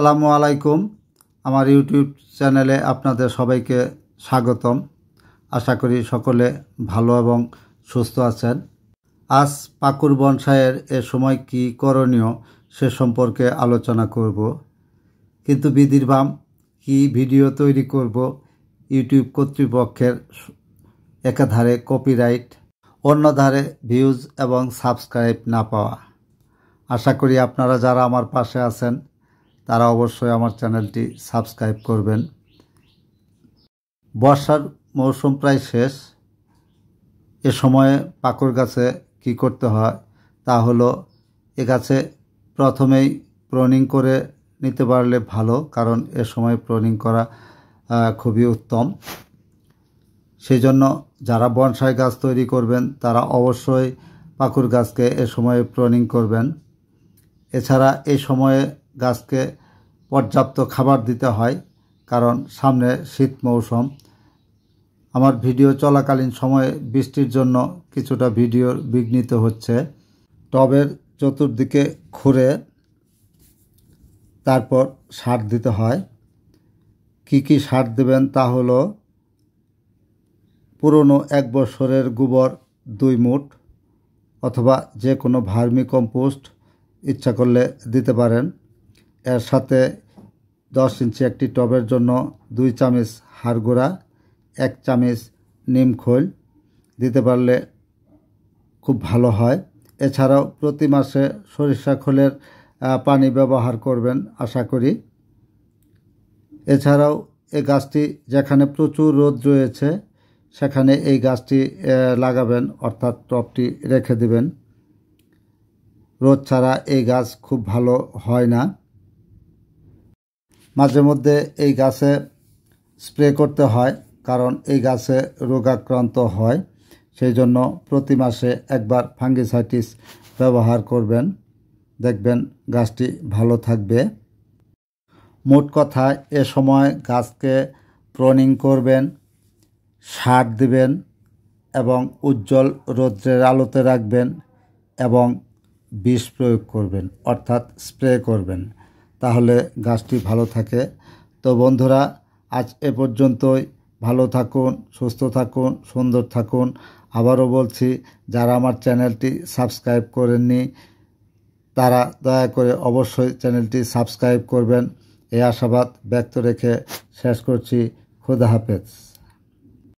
আসসালামু আলাইকুম আমার ইউটিউব চ্যানেলে আপনাদের সবাইকে স্বাগতম আশা করি সকলে ভালো এবং সুস্থ আছেন আজ পাকুর বনসায়ের এ সময় কি করণীয় সে সম্পর্কে আলোচনা করব কিন্তু বিধির বাম কী ভিডিও তৈরি করব ইউটিউব কর্তৃপক্ষের একাধারে কপিরাইট অন্য ধারে ভিউজ এবং সাবস্ক্রাইব না পাওয়া আশা করি আপনারা যারা আমার পাশে আছেন তারা অবশ্যই আমার চ্যানেলটি সাবস্ক্রাইব করবেন বর্ষার মৌসুম প্রায় শেষ এ সময়ে পাকড় গাছে কি করতে হয় তা হলো এ গাছে প্রথমেই প্রনিং করে নিতে পারলে ভালো কারণ এ সময় প্রনিং করা খুবই উত্তম সেই জন্য যারা বনসাই গাছ তৈরি করবেন তারা অবশ্যই পাকুর গাছকে এ সময়ে প্রনিং করবেন এছাড়া এই সময়ে গাছকে পর্যাপ্ত খাবার দিতে হয় কারণ সামনে শীত মৌসুম আমার ভিডিও চলাকালীন সময়ে বৃষ্টির জন্য কিছুটা ভিডিও বিঘ্নিত হচ্ছে টবের চতুর্দিকে খুঁড়ে তারপর সার দিতে হয় কি কি সার দেবেন তা হলো পুরনো এক বছরের গোবর দুই মুঠ অথবা যে কোনো ভার্মি কম্পোস্ট ইচ্ছা করলে দিতে পারেন এর সাথে দশ ইঞ্চি একটি টবের জন্য দুই চামচ হাড় এক চামচ নিম খৈল দিতে পারলে খুব ভালো হয় এছাড়াও প্রতি মাসে সরিষা খোলের পানি ব্যবহার করবেন আশা করি এছাড়াও এই গাছটি যেখানে প্রচুর রোদ রয়েছে সেখানে এই গাছটি লাগাবেন অর্থাৎ টপটি রেখে দিবেন রোদ ছাড়া এই গাছ খুব ভালো হয় না মাঝে মধ্যে এই গাছে স্প্রে করতে হয় কারণ এই গাছে রোগাক্রান্ত হয় সেই জন্য প্রতি মাসে একবার ফাঙ্গিসাইটিস ব্যবহার করবেন দেখবেন গাছটি ভালো থাকবে মোট কথা এ সময় গাছকে প্রনিং করবেন সার দিবেন এবং উজ্জ্বল রৌদ্রের আলোতে রাখবেন এবং বিষ প্রয়োগ করবেন অর্থাৎ স্প্রে করবেন তাহলে গাছটি ভালো থাকে তো বন্ধুরা আজ এ পর্যন্তই ভালো থাকুন সুস্থ থাকুন সুন্দর থাকুন আবারও বলছি যারা আমার চ্যানেলটি সাবস্ক্রাইব করেননি তারা দয়া করে অবশ্যই চ্যানেলটি সাবস্ক্রাইব করবেন এই আশাবাদ ব্যক্ত রেখে শেষ করছি খুদা হাফেজ